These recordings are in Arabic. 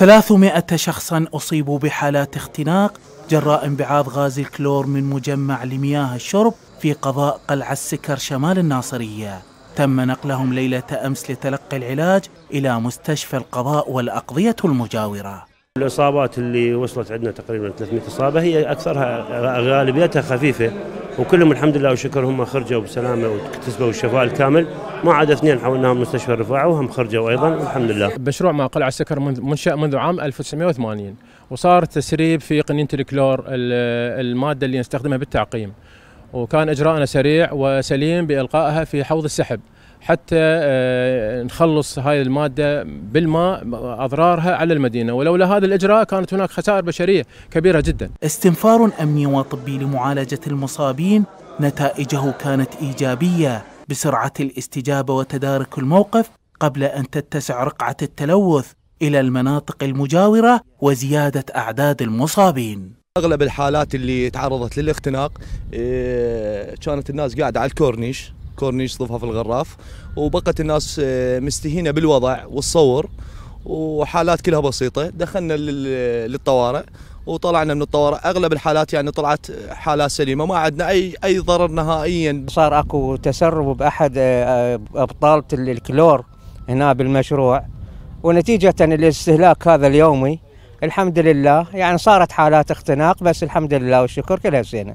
300 شخصا أصيبوا بحالات اختناق جراء انبعاث غاز الكلور من مجمع لمياه الشرب في قضاء قلعة السكر شمال الناصرية تم نقلهم ليلة أمس لتلقي العلاج إلى مستشفى القضاء والأقضية المجاورة الإصابات اللي وصلت عندنا تقريبا 300 إصابة هي أكثرها غالبيتها خفيفة وكلهم الحمد لله وشكر هم خرجوا بسلامه واكتسبوا الشفاء الكامل ما عاد اثنين حولناهم مستشفى الرفاعه وهم خرجوا ايضا والحمد لله. مشروع ما قلعه السكر منشا منذ عام 1980 وصار تسريب في قنينه الكلور الماده اللي نستخدمها بالتعقيم وكان اجراءنا سريع وسليم بالقائها في حوض السحب. حتى آه، نخلص هاي الماده بالماء اضرارها على المدينه ولولا هذا الاجراء كانت هناك خسائر بشريه كبيره جدا. استنفار امني وطبي لمعالجه المصابين نتائجه كانت ايجابيه بسرعه الاستجابه وتدارك الموقف قبل ان تتسع رقعه التلوث الى المناطق المجاوره وزياده اعداد المصابين. اغلب الحالات اللي تعرضت للاختناق آه، كانت الناس قاعده على الكورنيش كورنيش ضفها في الغراف وبقت الناس آه، مستهينه بالوضع والصور وحالات كلها بسيطه دخلنا للطوارئ وطلعنا من الطوارئ اغلب الحالات يعني طلعت حالات سليمه ما عندنا اي اي ضرر نهائيا صار اكو تسرب باحد آه، آه، ابطال الكلور هنا بالمشروع ونتيجه الاستهلاك هذا اليومي الحمد لله يعني صارت حالات اختناق بس الحمد لله والشكر كلها زينه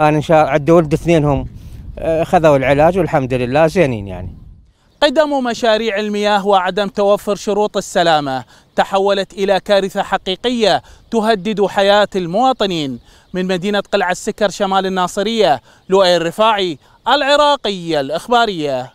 انا ان شاء الله عندي ولد اثنينهم آه، خذوا العلاج والحمد لله زينين يعني قدم مشاريع المياه وعدم توفر شروط السلامة تحولت إلى كارثة حقيقية تهدد حياة المواطنين من مدينة قلعة السكر شمال الناصرية لؤي الرفاعي العراقية الإخبارية